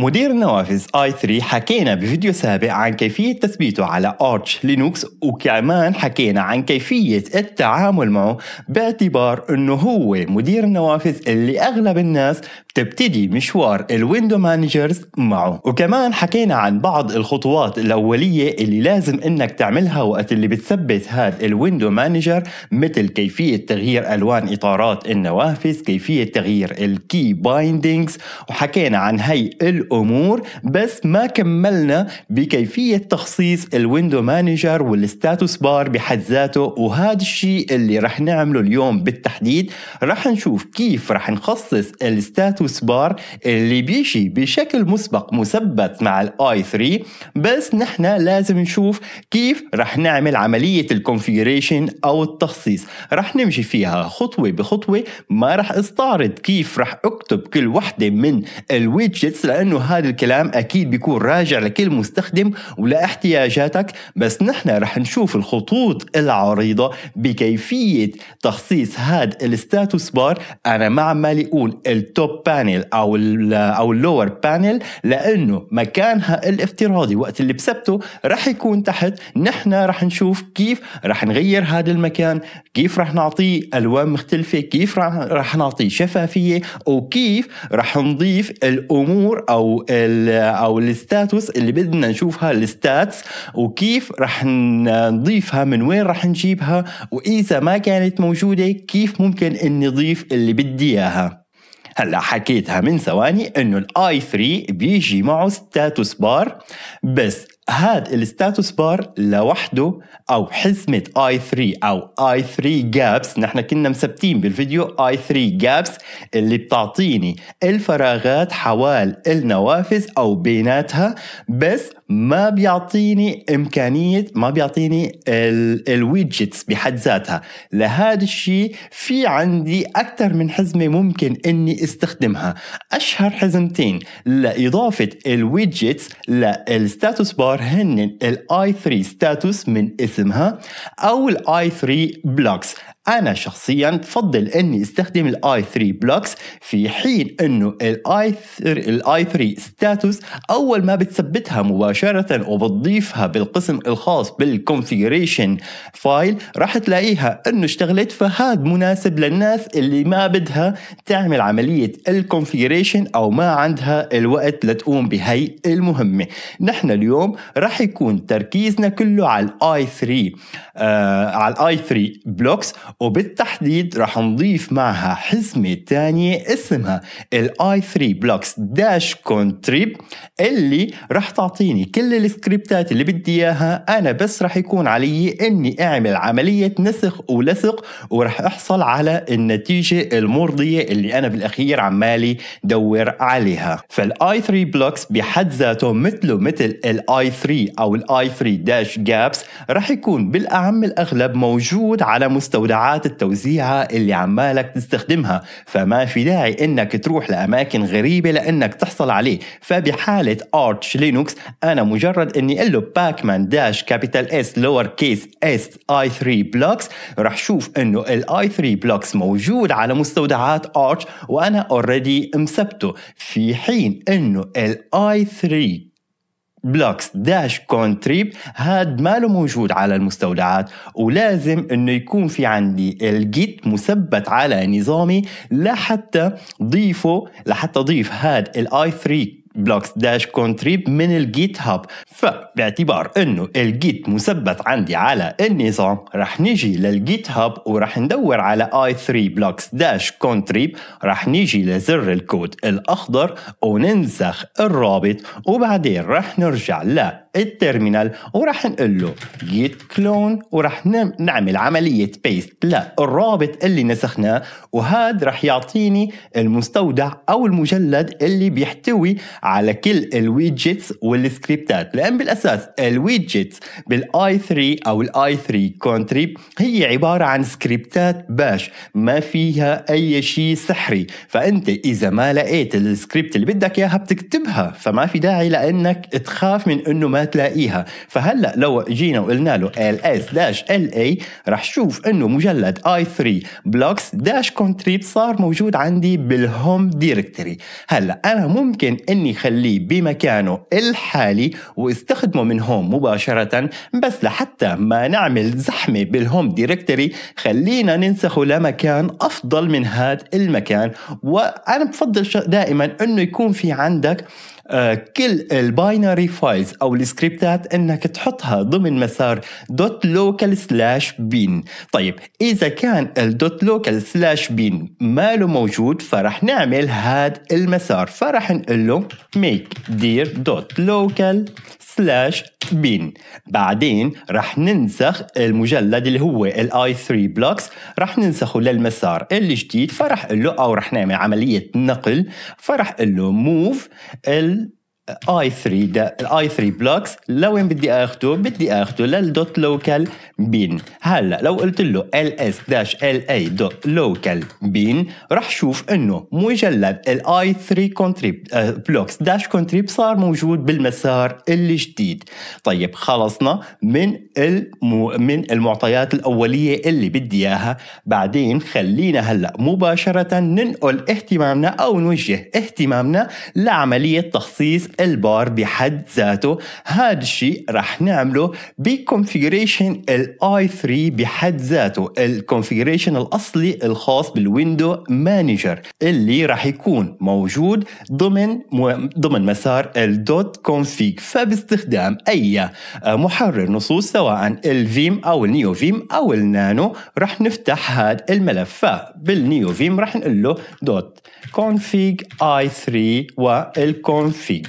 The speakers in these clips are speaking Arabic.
مدير النوافذ i3 حكينا بفيديو سابق عن كيفية تثبيته على Arch Linux وكمان حكينا عن كيفية التعامل معه باعتبار انه هو مدير النوافذ اللي اغلب الناس بتبتدي مشوار الويندو مانجرز معه وكمان حكينا عن بعض الخطوات الأولية اللي لازم انك تعملها وقت اللي بتثبت هذا الويندو مانجر مثل كيفية تغيير ألوان إطارات النوافذ كيفية تغيير الكي بايندينجز وحكينا عن هي الامور بس ما كملنا بكيفيه تخصيص الويندو مانجر والستاتوس بار بحد ذاته وهذا الشيء اللي رح نعمله اليوم بالتحديد رح نشوف كيف رح نخصص الستاتوس بار اللي بيجي بشكل مسبق مثبت مع الاي 3 بس نحن لازم نشوف كيف رح نعمل عمليه الكونفيجريشن او التخصيص رح نمشي فيها خطوه بخطوه ما رح استعرض كيف رح اكتب كل وحده من الويدجتس لانه انه هذا الكلام اكيد بيكون راجع لكل مستخدم ولاحتياجاتك بس نحن رح نشوف الخطوط العريضه بكيفيه تخصيص هذا الستاتوس بار انا ما عمالي اقول التوب بانل او الـ او اللور بانل لانه مكانها الافتراضي وقت اللي بسبته رح يكون تحت نحن رح نشوف كيف رح نغير هذا المكان كيف رح نعطيه الوان مختلفه كيف رح نعطيه شفافيه وكيف رح نضيف الامور او او الـ او الستاتوس اللي بدنا نشوفها الستاتس وكيف رح نضيفها من وين رح نجيبها واذا ما كانت موجوده كيف ممكن اني اضيف اللي بدي اياها هلا حكيتها من ثواني انه الاي 3 بيجي معه ستاتوس بار بس هاد الستاتوس بار لوحده او حزمه اي 3 او اي 3 جابس نحن كنا مثبتين بالفيديو اي 3 جابس اللي بتعطيني الفراغات حوال النوافذ او بيناتها بس ما بيعطيني امكانيه ما بيعطيني الويدجتس بحد ذاتها لهذا الشيء في عندي اكثر من حزمه ممكن اني استخدمها اشهر حزمتين لاضافه الويدجتس للستاتوس بار هن الاي 3 ستاتوس من اسمها او الاي 3 بلوكس انا شخصيا بفضل اني استخدم الـ i 3 بلوكس في حين انه الـ i 3 status اول ما بتثبتها مباشره وبتضيفها بالقسم الخاص بالـ configuration file راح تلاقيها انه اشتغلت فهاد مناسب للناس اللي ما بدها تعمل عمليه الـ configuration او ما عندها الوقت لتقوم بهي المهمه نحن اليوم راح يكون تركيزنا كله على الـ i 3 آه على i 3 بلوكس وبالتحديد رح نضيف معها حزمة تانية اسمها الـ i3 blocks dash contrib اللي رح تعطيني كل السكريبتات اللي بدي اياها انا بس رح يكون علي اني اعمل عملية نسخ ولصق ورح احصل على النتيجة المرضية اللي انا بالاخير عمالي دور عليها فالـ i 3 بلوكس بحد ذاته مثله مثل الـ i 3 او الـ i 3 داش جابس رح يكون بالاعم الاغلب موجود على مستودعات ساعات التوزيعة اللي عمالك تستخدمها فما في داعي انك تروح لاماكن غريبة لانك تحصل عليه فبحالة ارتش لينوكس انا مجرد اني اقول له باكمان داش كابيتال اس لور كيس اس اي 3 بلوكس راح شوف انه الاي 3 بلوكس موجود على مستودعات ارتش وانا اوريدي مثبته في حين انه الاي 3 بلوكس داش كونتريب هاد ماله موجود على المستودعات ولازم انه يكون في عندي الجيت مثبت على نظامي لحتى ضيفه لحتى ضيف هاد الاي 3 بلوكس داش كونتريب من الجيت هاب فباعتبار انه الجيت مثبت عندي على النظام رح نيجي للجيت هاب ورح ندور على اي 3 بلوكس داش كونتريب رح نيجي لزر الكود الاخضر وننسخ الرابط وبعدين رح نرجع ل التيرمينال وراح نقول له جيت كلون وراح نعمل عمليه بيست للرابط اللي نسخناه وهذا راح يعطيني المستودع او المجلد اللي بيحتوي على كل الويدجتس والسكريبتات لان بالاساس الويدجتس بالاي 3 او الاي 3 كونتري هي عباره عن سكريبتات باش ما فيها اي شيء سحري فانت اذا ما لقيت السكريبت اللي بدك اياها بتكتبها فما في داعي لانك تخاف من انه ما تلاقيها فهلا لو جينا وقلنا له ال اس داش ال اي رح شوف انه مجلد اي 3 بلوكس داش كونتريت صار موجود عندي بالهوم دايركتوري هلا انا ممكن اني خليه بمكانه الحالي واستخدمه من هوم مباشره بس لحتى ما نعمل زحمه بالهوم دايركتوري خلينا ننسخه لمكان افضل من هذا المكان وانا بفضل دائما انه يكون في عندك آه، كل الباينري فايلز او السكريبتات انك تحطها ضمن مسار دوت لوكال سلاش بين طيب اذا كان الدوت لوكال سلاش بين ماله موجود فرح نعمل هاد المسار فرح نقول له ميك دير دوت لوكال سلاش بين بعدين رح ننسخ المجلد اللي هو الاي 3 بلوكس رح ننسخه للمسار الجديد فرح اقول له او رح نعمل عمليه نقل فرح اقول له موف ال اي 3 اي 3 بلوكس لوين بدي اخده بدي اخده للدوت لوكال بين هلا لو قلت له ls اس داش ال اي دوت لوكال بين راح شوف انه مجلد الاي 3 كونتريب بلوكس داش كونتريب صار موجود بالمسار الجديد طيب خلصنا من المو من المعطيات الاوليه اللي بدي اياها بعدين خلينا هلا مباشره ننقل اهتمامنا او نوجه اهتمامنا لعمليه تخصيص البار بحد ذاته هذا الشيء رح نعمله بكونفيجريشن الاي 3 بحد ذاته الكونفيجريشن الاصلي الخاص بالويندو مانجر اللي رح يكون موجود ضمن مو... ضمن مسار الدوت كونفيج فباستخدام اي محرر نصوص سواء الفيم او النيو فيم او النانو رح نفتح هذا الملف فبالنيو فيم رح نقول له دوت config i3 والكونفيج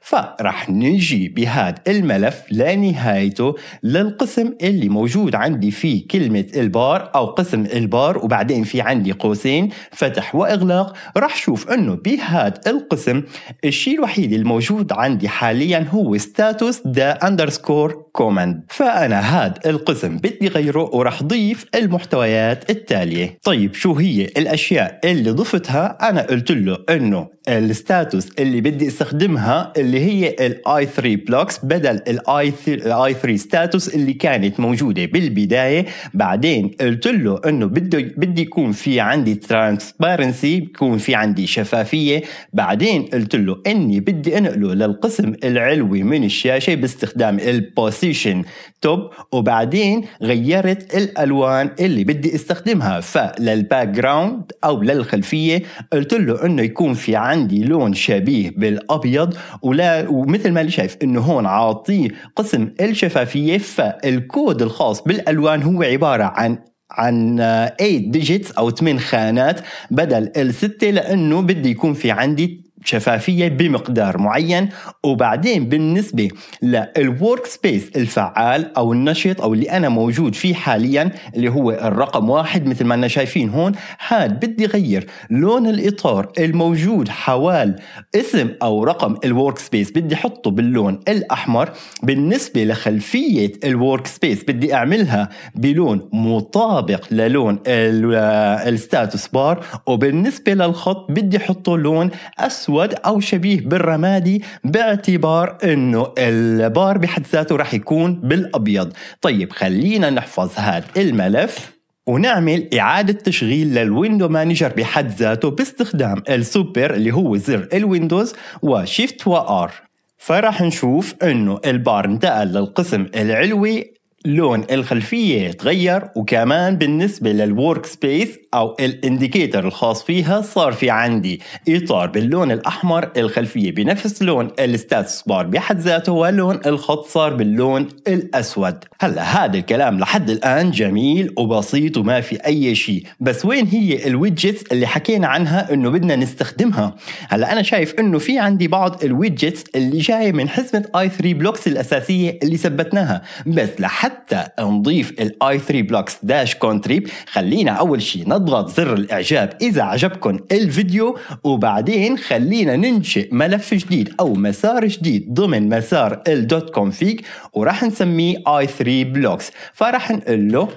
فرح نجي بهذا الملف لنهايته للقسم اللي موجود عندي فيه كلمة البار أو قسم البار وبعدين في عندي قوسين فتح وإغلاق رح شوف أنه بهذا القسم الشيء الوحيد الموجود عندي حاليا هو status the underscore command فأنا هذا القسم بدي غيره ورح ضيف المحتويات التالية طيب شو هي الأشياء اللي ضفتها أنا قلت له أنه الستاتوس اللي بدي استخدمها اللي هي الاي 3 بلوكس بدل الاي 3 ستاتوس اللي كانت موجوده بالبدايه بعدين قلت له انه بده بدي يكون في عندي ترانسبيرنسي يكون في عندي شفافيه بعدين قلت له اني بدي انقله للقسم العلوي من الشاشه باستخدام البوزيشن توب وبعدين غيرت الالوان اللي بدي استخدمها فللباك جراوند او للخلفيه قلت له انه يكون في عندي لون شبيه بالابيض ولا ومثل ما اللي شايف انه هون عاطيه قسم الشفافيه فالكود الخاص بالالوان هو عباره عن عن 8 ديجيتس او 8 خانات بدل الستة لانه بدي يكون في عندي شفافيه بمقدار معين وبعدين بالنسبه للورك سبيس الفعال او النشط او اللي انا موجود فيه حاليا اللي هو الرقم واحد مثل ما انا شايفين هون هاد بدي غير لون الاطار الموجود حوال اسم او رقم الورك سبيس بدي حطه باللون الاحمر بالنسبه لخلفيه الورك سبيس بدي اعملها بلون مطابق للون الستاتوس بار وبالنسبه للخط بدي حطه لون اسود اسود او شبيه بالرمادي باعتبار انه البار بحد ذاته رح يكون بالابيض طيب خلينا نحفظ هذا الملف ونعمل إعادة تشغيل للويندو مانجر بحد ذاته باستخدام السوبر اللي هو زر الويندوز وشيفت وآر فرح نشوف انه البار انتقل للقسم العلوي لون الخلفية تغير وكمان بالنسبة للورك سبيس او الانديكيتر الخاص فيها صار في عندي اطار باللون الاحمر الخلفيه بنفس لون الستاتس بار بحد ذاته ولون الخط صار باللون الاسود هلا هذا الكلام لحد الان جميل وبسيط وما في اي شيء بس وين هي الويدجتس اللي حكينا عنها انه بدنا نستخدمها هلا انا شايف انه في عندي بعض الويدجتس اللي جايه من حزمه اي 3 بلوكس الاساسيه اللي ثبتناها بس لحتى نضيف الاي 3 بلوكس داش كونتريب خلينا اول شيء اضغط زر الاعجاب اذا عجبكم الفيديو وبعدين خلينا ننشئ ملف جديد او مسار جديد ضمن مسار الدوت config وراح نسميه i3 بلوكس فراح نقول له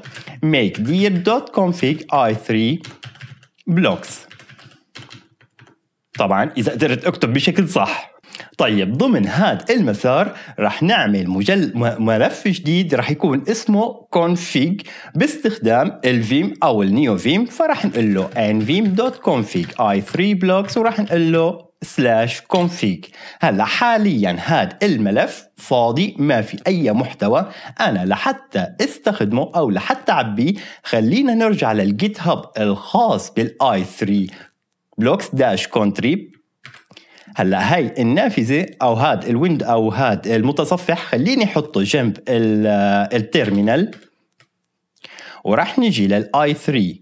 make dir dot config i3 بلوكس طبعا اذا قدرت اكتب بشكل صح طيب ضمن هذا المسار راح نعمل مجل... ملف جديد راح يكون اسمه config باستخدام الفيم او النيو فيم فراح نقول له nvim.config i3 blocks وراح نقول له سلاش كونفيج هلا حاليا هاد الملف فاضي ما في اي محتوى انا لحتى استخدمه او لحتى اعبيه خلينا نرجع للجيت هاب الخاص بالاي 3 بلوكس داش كونتريب هلا هاي النافذه او هاد الويند او هاد المتصفح خليني احطه جنب آه، التيرمينال وراح نجي للاي 3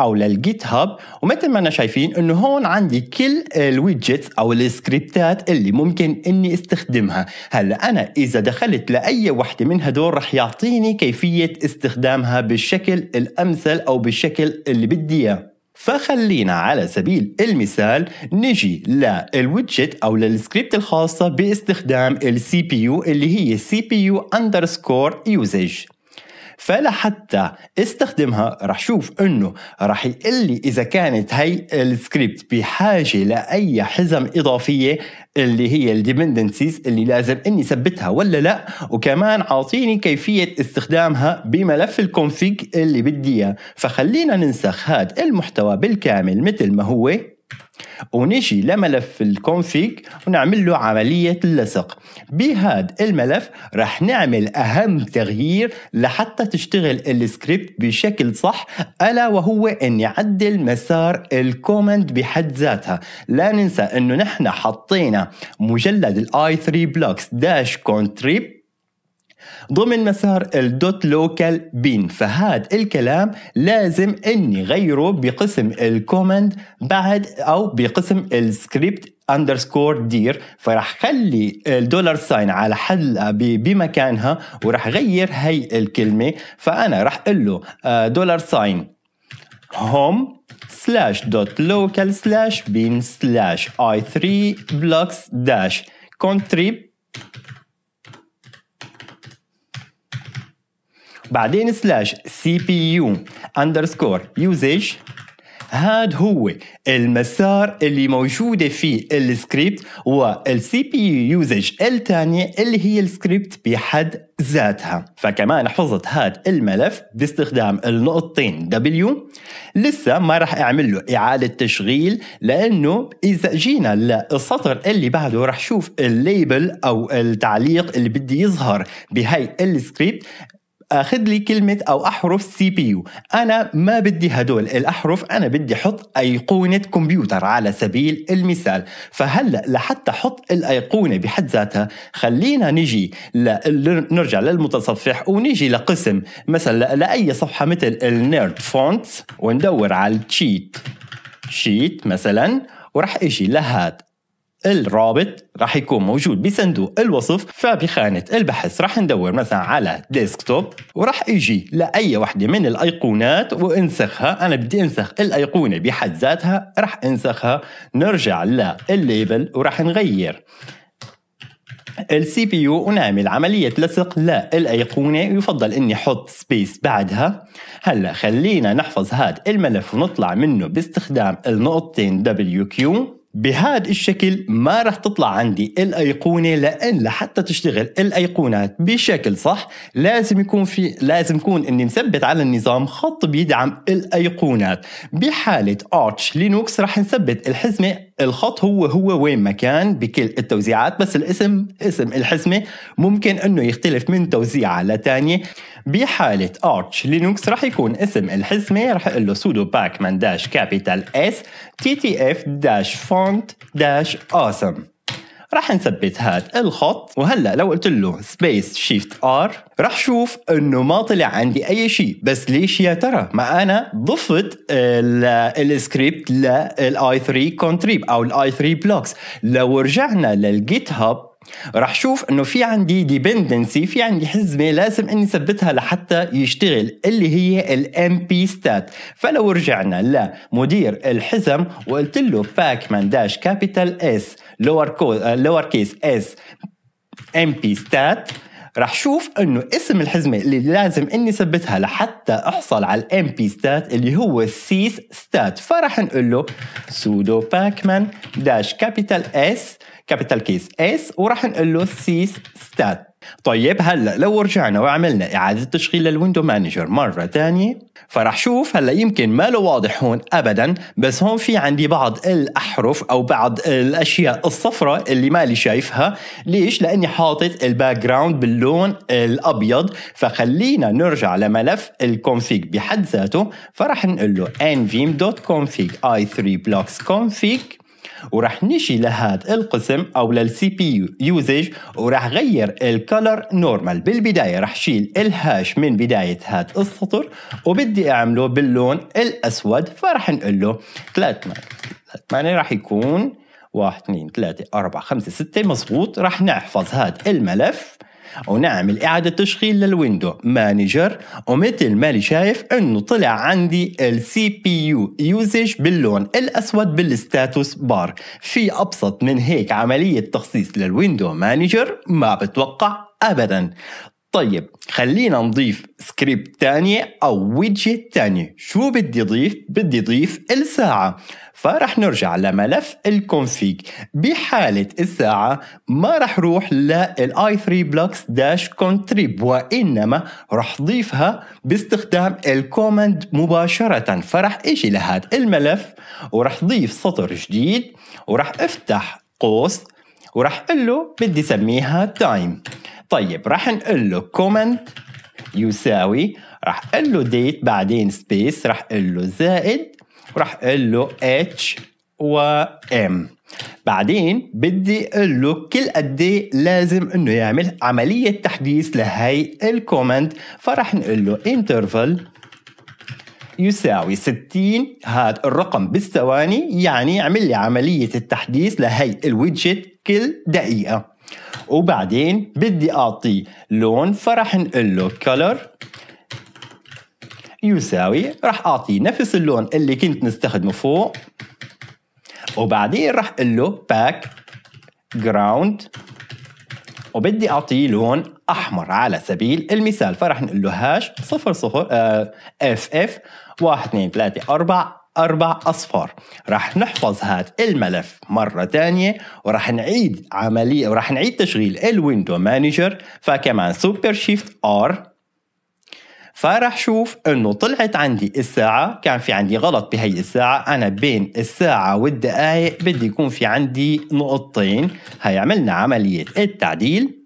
او للجيت هاب ومثل ما انا شايفين انه هون عندي كل الويدجتس او السكريبتات اللي ممكن اني استخدمها هلا انا اذا دخلت لاي وحده من هدول رح يعطيني كيفيه استخدامها بالشكل الامثل او بالشكل اللي بدي اياه فخلينا على سبيل المثال نجي للويدجت او للسكريبت الخاصة باستخدام السي بي يو اللي هي سي بي يو اندرسكور يوزج فلحتى استخدمها رح شوف انه رح يقول لي اذا كانت هي السكريبت بحاجه لاي حزم اضافيه اللي هي الديبندنسيز اللي لازم اني ثبتها ولا لا وكمان عاطيني كيفيه استخدامها بملف الكونفيج اللي بدي اياه فخلينا ننسخ هذا المحتوى بالكامل مثل ما هو ونجي لملف الكونفيج ونعمل له عملية اللصق بهذا الملف رح نعمل أهم تغيير لحتى تشتغل السكريبت بشكل صح ألا وهو أن يعدل مسار الكومنت بحد ذاتها لا ننسى أنه نحن حطينا مجلد الـ i 3 بلوكس داش كونتريب ضمن مسار الدوت لوكال بين فهاد الكلام لازم اني غيره بقسم الكومند بعد او بقسم السكريبت اندرسكور دير فراح خلي الدولار ساين على حل بمكانها وراح غير هي الكلمه فانا راح اقول له دولار ساين هوم سلاش دوت لوكال سلاش بين سلاش اي 3 بلوكس داش كونتري بعدين سلاش سي بي يو اندرسكور يوزج هاد هو المسار اللي موجودة فيه السكريبت والسي بي يو يوزج الثانية اللي هي السكريبت بحد ذاتها فكمان حفظت هاد الملف باستخدام النقطتين W لسه ما راح اعمل له اعادة تشغيل لانه اذا جينا للسطر اللي بعده راح شوف الليبل او التعليق اللي بدي يظهر بهاي السكريبت اخذ لي كلمه او احرف سي بي يو انا ما بدي هدول الاحرف انا بدي احط ايقونه كمبيوتر على سبيل المثال فهلا لحتى احط الايقونه بحد ذاتها خلينا نجي ل... نرجع للمتصفح ونجي لقسم مثلا لاي صفحه مثل النيرد فونتس وندور على التشيت شيت مثلا وراح اجي لهاد الرابط راح يكون موجود بصندوق الوصف فبخانة البحث راح ندور مثلا على ديسكتوب وراح يجي لأي وحدة من الأيقونات وانسخها أنا بدي انسخ الأيقونة بحد ذاتها راح انسخها نرجع للليبل وراح نغير السي بي يو ونعمل عملية لصق للأيقونة يفضل إني أحط سبيس بعدها هلا خلينا نحفظ هذا الملف ونطلع منه باستخدام النقطتين دبليو كيو بهذا الشكل ما رح تطلع عندي الأيقونة لأن لحتى تشتغل الأيقونات بشكل صح لازم يكون في لازم يكون إني مثبت على النظام خط بيدعم الأيقونات بحالة أرتش لينوكس رح نثبت الحزمة الخط هو هو وين ما كان بكل التوزيعات بس الاسم اسم الحزمة ممكن انه يختلف من توزيعة لتانية بحالة Arch Linux رح يكون اسم الحزمة رح يقول له sudo pacman-capital S ttf-font-awesome راح نثبت هذا الخط وهلا لو قلت له سبيس شيفت ار راح شوف انه ما طلع عندي اي شيء بس ليش يا ترى ما انا ضفت السكريبت للاي 3 كونتريب او الاي 3 بلوكس لو رجعنا للجيت هاب راح شوف انه في عندي ديبندنسي في عندي حزمه لازم اني ثبتها لحتى يشتغل اللي هي الام بي ستات فلو رجعنا لمدير الحزم وقلت له باك مان داش كابيتال اس لور لور كيس اس ام بي ستات رح شوف انه اسم الحزمه اللي لازم اني ثبتها لحتى احصل على الام بي ستات اللي هو السيس ستات فرح نقول له سودو باكمان داش كابيتال اس كابيتال كيس اس وراح نقول له سيس ستات طيب هلا لو رجعنا وعملنا اعاده تشغيل للويندو مانجر مره ثانيه فراح شوف هلا يمكن ما له واضح هون ابدا بس هون في عندي بعض الاحرف او بعض الاشياء الصفراء اللي مالي شايفها ليش لاني حاطط الباك جراوند باللون الابيض فخلينا نرجع لملف الكونفيج بحد ذاته فراح نقول له nvim.config i3 blocks config وراح نجي لهاد القسم او للسي بي يو يوزج وراح غير الكولر نورمال بالبدايه راح شيل الهاش من بدايه هاد السطر وبدي اعمله باللون الاسود فراح نقول له 3 8 راح يكون 1 2 3 4 5 6 مضبوط راح نحفظ هاد الملف ونعمل إعادة تشغيل للويندو مانجر ومثل ما لي شايف أنه طلع عندي الـ CPU usage يوزج باللون الأسود بالستاتوس بار في أبسط من هيك عملية تخصيص للويندو مانجر ما بتوقع ابدا طيب خلينا نضيف سكريبت تانية أو ويدجت تانية شو بدي أضيف؟ بدي أضيف الساعة فرح نرجع لملف الكونفيج بحالة الساعة ما رح روح للاي 3 بلوكس داش كونتريب وإنما رح ضيفها باستخدام الكوماند مباشرة فرح إجي لهذا الملف ورح ضيف سطر جديد ورح افتح قوس ورح قله بدي سميها تايم طيب راح نقول له كومنت يساوي راح اقول له ديت بعدين سبيس راح اقول له زائد وراح اقول له اتش وام بعدين بدي اقول له كل قد إيه لازم انه يعمل عمليه تحديث لهي الكومنت فراح نقول له انترفال يساوي 60 هذا الرقم بالثواني يعني يعمل لي عمليه التحديث لهي الويدجت كل دقيقه وبعدين بدي اعطيه لون فرح نقول له color يساوي راح اعطيه نفس اللون اللي كنت نستخدمه فوق وبعدين راح اقول له باك جراوند وبدي اعطيه لون احمر على سبيل المثال فراح نقول له هاش صفر صفر اف اف 1 2 3 4 أربع أصفار راح نحفظ هاد الملف مرة تانية وراح نعيد عملية وراح نعيد تشغيل الويندو مانجر فكمان سوبر شيفت ار فراح شوف انه طلعت عندي الساعة كان في عندي غلط بهي الساعة انا بين الساعة والدقايق بدي يكون في عندي نقطتين هي عملنا عملية التعديل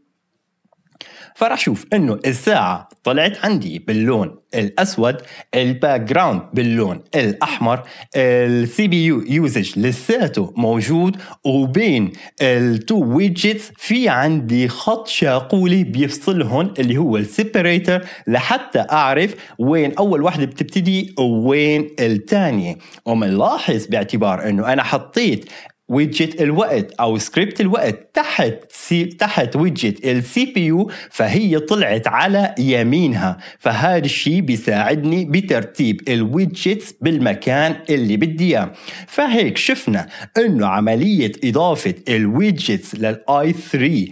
فراح شوف انه الساعه طلعت عندي باللون الاسود الباك جراوند باللون الاحمر السي بي يو يوزج لساته موجود وبين التو ويدجتس في عندي خط شاقولي بيفصلهم اللي هو السيبريتر لحتى اعرف وين اول واحده بتبتدي وين الثانيه ومنلاحظ باعتبار انه انا حطيت ويدجت الوقت او سكريبت الوقت تحت سي تحت ويدجت السي بي يو فهي طلعت على يمينها فهذا الشيء بيساعدني بترتيب الويدجتس بالمكان اللي بدي اياه فهيك شفنا انه عمليه اضافه الويدجتس للاي 3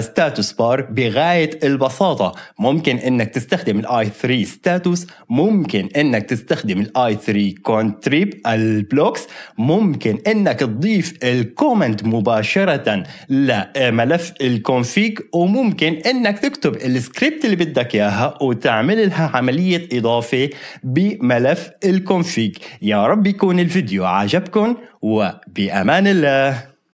ستاتوس آه، بار بغايه البساطه ممكن انك تستخدم الاي 3 ستاتوس ممكن انك تستخدم الاي 3 كونتريب البلوكس ممكن انك تضيف الكومنت مباشره لملف الكونفيج وممكن انك تكتب السكريبت اللي بدك اياها وتعمل لها عمليه اضافه بملف الكونفيج يا رب يكون الفيديو عجبكم وبامان الله